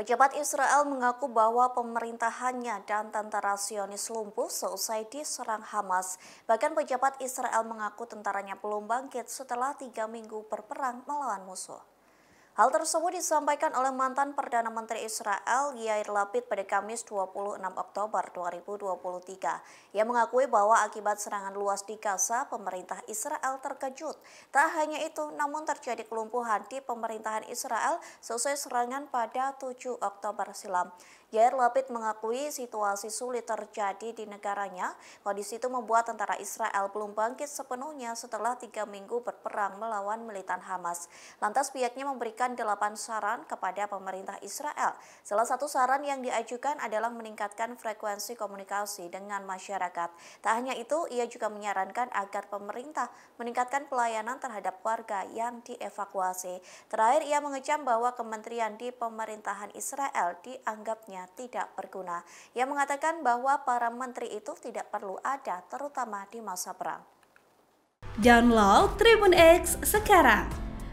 Pejabat Israel mengaku bahwa pemerintahannya dan tentara Sionis lumpuh seusai diserang Hamas. Bahkan pejabat Israel mengaku tentaranya belum bangkit setelah tiga minggu berperang melawan musuh. Hal tersebut disampaikan oleh mantan Perdana Menteri Israel Yair Lapid pada Kamis 26 Oktober 2023. Ia mengakui bahwa akibat serangan luas di Gaza, pemerintah Israel terkejut. Tak hanya itu, namun terjadi kelumpuhan di pemerintahan Israel sesuai serangan pada 7 Oktober silam. Yair Lapid mengakui situasi sulit terjadi di negaranya. Kondisi itu membuat tentara Israel belum bangkit sepenuhnya setelah tiga minggu berperang melawan militan Hamas. Lantas pihaknya memberikan memberikan delapan saran kepada pemerintah Israel. Salah satu saran yang diajukan adalah meningkatkan frekuensi komunikasi dengan masyarakat. Tak hanya itu, ia juga menyarankan agar pemerintah meningkatkan pelayanan terhadap warga yang dievakuasi. Terakhir, ia mengecam bahwa kementerian di pemerintahan Israel dianggapnya tidak berguna. Ia mengatakan bahwa para menteri itu tidak perlu ada, terutama di masa perang. Download Tribun X sekarang